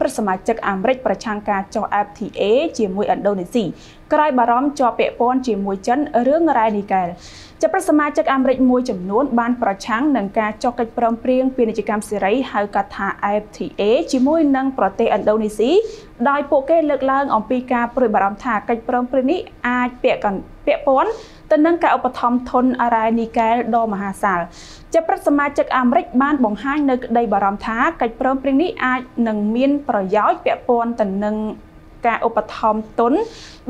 ព្រឹទ្ធសមាជិកអាមេរិកប្រឆាំងការចុះ FTA ជាមួយឥណ្ឌូនេស៊ីក្រោយបារម្ភជាប់ពាក់ព័ន្ធជាមួយចិនរឿងរ៉ែនីកែលចំពោះសមាជិកអាមេរិកមួយចំនួនបានប្រឆាំងនឹងការចុះកិច្ចព្រមព្រៀងពាណិជ្ជកម្មសេរីហៅកាត់ថា FTA ជាមួយនឹងប្រទេសឥណ្ឌូនេស៊ីដោយពួកគេលើកឡើងអំពីការព្រួយបារម្ភថាកិច្ចព្រមព្រៀងនេះអាចពាក់កណ្ពាក់ព័ន្ធទៅនឹងការឧបត្ថម្ភធនអរ៉ែនីកែលដ៏មហាសាលជាប្រសមាជិកអាមេរិកបានបង្ហាញនៅក្តីបារម្ភថាកិច្ចព្រមព្រៀងនេះអាចនឹងមានប្រយោជន៍ពាក់ព័ន្ធទៅនឹងការឧបត្ថម្ភទុន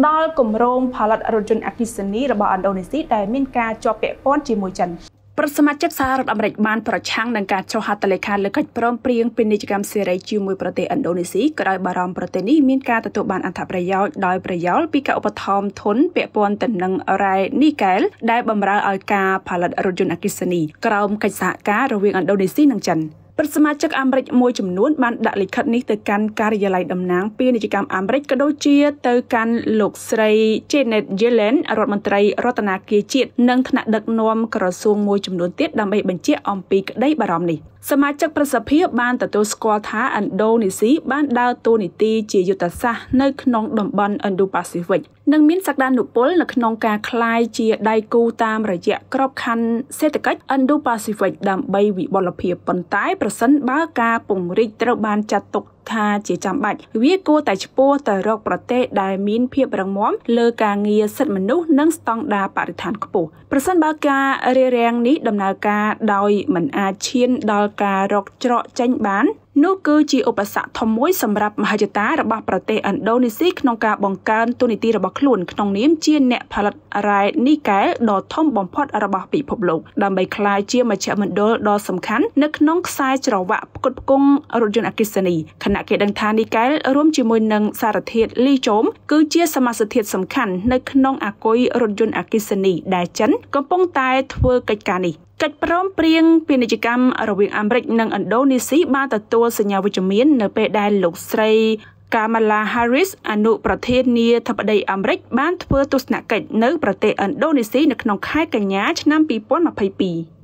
ដល់គម្រោងផលិតរថយន្តអគ្គិសនីរបស់ឥណ្ឌូនេស៊ីដែលមានការជាប់ពាក់ព័ន្ធជាមួយចិនប្រសមាជិកសហរដ្ឋអាមេរិកបានប្រឆាំងនឹងការចុះហត្ថលេខាលើកិច្ចព្រមព្រៀងពាណិជ្ជកម្មសេរីជាមួយប្រទេសឥណ្ឌូនេស៊ីក្រោយបារម្ភប្រទេសនេះមានការទទួលបានអត្ថប្រយោជន៍ដោយប្រយោលពីការឧបត្ថម្ភធនពាក់ព័ន្ធទៅនឹងរ៉ែនីកែលដែលបម្រើឲ្យការផលិតរថយន្តអគ្គិសនីក្រោមកិច្ចសហការរវាងឥណ្ឌូនេស៊ីនិងចិន។ព្រឹទ្ធសមាជិកអាមេរិកមួយចំនួនបានដាក់លិខិតនេះទៅកាន់ការិយាល័យតំណាងពាណិជ្ជកម្មអាមេរិកក៏ដូចជាទៅកាន់លោកស្រី Janet Yellen រដ្ឋមន្ត្រីរដ្ឋាភិបាលជាតិនិងថ្នាក់ដឹកនាំក្រសួងមួយចំនួនទៀតដើម្បីបញ្ជាក់អំពីក្តីបារម្ភនេះសមាជិកប្រសិទ្ធភាពបានទទួលស្គាល់ថាឥណ្ឌូនេស៊ីបានដើរតួនាទីជាយុទ្ធសាស្ត្រនៅក្នុងតំបន់ Indo-Pacific និងមានសក្តានុពលនៅក្នុងការคลายជាដៃគូតាមរយៈក្របខ័ណ្ឌសេដ្ឋកិច្ច Indo-Pacific ដើម្បីវិបុលភាពប៉ុន្តែប្រសិនបើការពង្រីកត្រូវបានចាត់ទុកថាជាចាំបាច់វាគួរតែឆ្ពោះទៅរកប្រទេសដែលមានភាពរឹងមាំលើការងារសិទ្ធិមនុស្សនិងស្តង់ដារបរិស្ថានខ្ពស់ប្រសិនបើការរារាំងនេះដំណើរការដោយមិនអាចឈានដល់ការរកច្រកចេញបាននោះគឺជាឧបសគ្គធំមួយសម្រាប់មហិច្ឆតារបស់ប្រទេសឥណ្ឌូនេស៊ីក្នុងការបង្កើនទូនីតិរបស់ខ្លួនក្នុងនាមជាអ្នកផលិតរ៉ែនីកែលដ៏ធំបំផុតរបស់ពិភពលោកដើម្បីក្លាយជាមជ្ឈមណ្ឌលដ៏សំខាន់នៅក្នុងខ្សែច្រវាក់ផ្គត់ផ្គង់រថយន្តអគ្គិសនីខណៈណៈគេដឹងថានីកែលរួមជាមួយនឹងសារធាតុលីចូមគឺជាសមាសធាតុសំខាន់នៅក្នុងអាគុយរថយន្តអគ្គិសនីដែលចិនកំពុងតែធ្វើកិច្ចការនេះកិច្ចព្រមព្រៀងពាណិជ្ជកម្មរវាងអាមេរិកនិងឥណ្ឌូនេស៊ីបានទទួលសញ្ញាវិជ្ជមាននៅពេលដែលលោកស្រីកាមាឡា Harris អនុប្រធានាធិបតីអាមេរិកបានធ្វើទស្សនកិច្ចនៅប្រទេសឥណ្ឌូនេស៊ីនៅក្នុងខែកញ្ញាឆ្នាំ2022